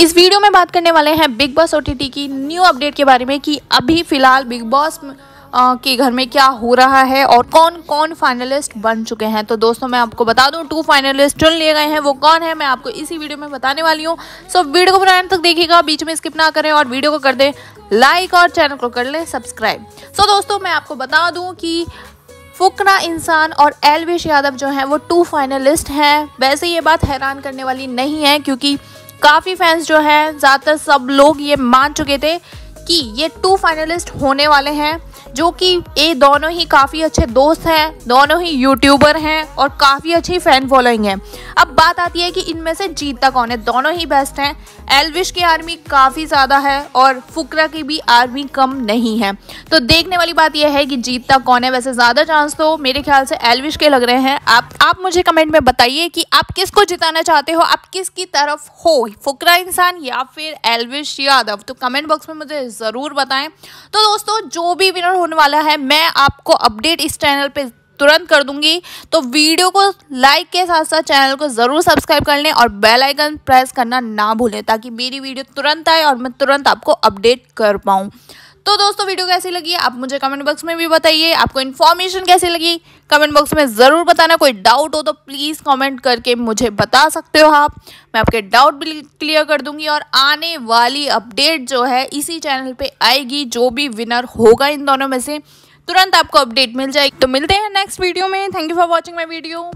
इस वीडियो में बात करने वाले हैं बिग बॉस ओ की न्यू अपडेट के बारे में कि अभी फिलहाल बिग बॉस के घर में क्या हो रहा है और कौन कौन फाइनलिस्ट बन चुके हैं तो दोस्तों मैं आपको बता दूं टू फाइनलिस्ट चुन लिए गए हैं वो कौन है मैं आपको इसी वीडियो में बताने वाली हूँ सो वीडियो को बनाने तक देखिएगा बीच में स्किप ना करें और वीडियो को कर दें लाइक और चैनल को कर लें सब्सक्राइब सो दोस्तों मैं आपको बता दूँ कि फुकना इंसान और एलवेश यादव जो हैं वो टू फाइनलिस्ट हैं वैसे ये बात हैरान करने वाली नहीं है क्योंकि काफ़ी फैंस जो हैं ज़्यादातर सब लोग ये मान चुके थे कि ये टू फाइनलिस्ट होने वाले हैं जो कि ये दोनों ही काफ़ी अच्छे दोस्त हैं दोनों ही यूट्यूबर हैं और काफ़ी अच्छी फ़ैन फॉलोइंग है अब बात आती है कि इनमें से जीतता कौन है दोनों ही बेस्ट हैं एलविश की आर्मी काफ़ी ज़्यादा है और फुकरा की भी आर्मी कम नहीं है तो देखने वाली बात यह है कि जीतता कौन है वैसे ज़्यादा चांस तो मेरे ख्याल से एलविश के लग रहे हैं आप आप मुझे कमेंट में बताइए कि आप को जिताना चाहते हो आप किसकी तरफ हो फुकरा इंसान या फिर एलविश यादव तो कमेंट बॉक्स में मुझे ज़रूर बताएं तो दोस्तों जो भी विनर होने वाला है मैं आपको अपडेट इस चैनल पे तुरंत कर दूंगी तो वीडियो को लाइक के साथ साथ चैनल को ज़रूर सब्सक्राइब कर लें और बेल आइकन प्रेस करना ना भूलें ताकि मेरी वीडियो तुरंत आए और मैं तुरंत आपको अपडेट कर पाऊँ तो दोस्तों वीडियो कैसी लगी आप मुझे कमेंट बॉक्स में भी बताइए आपको इन्फॉर्मेशन कैसी लगी कमेंट बॉक्स में ज़रूर बताना कोई डाउट हो तो प्लीज़ कमेंट करके मुझे बता सकते हो आप मैं आपके डाउट भी क्लियर कर दूंगी और आने वाली अपडेट जो है इसी चैनल पर आएगी जो भी विनर होगा इन दोनों में से तुरंत आपको अपडेट मिल जाएगी तो मिलते हैं नेक्स्ट वीडियो में thank you for watching my video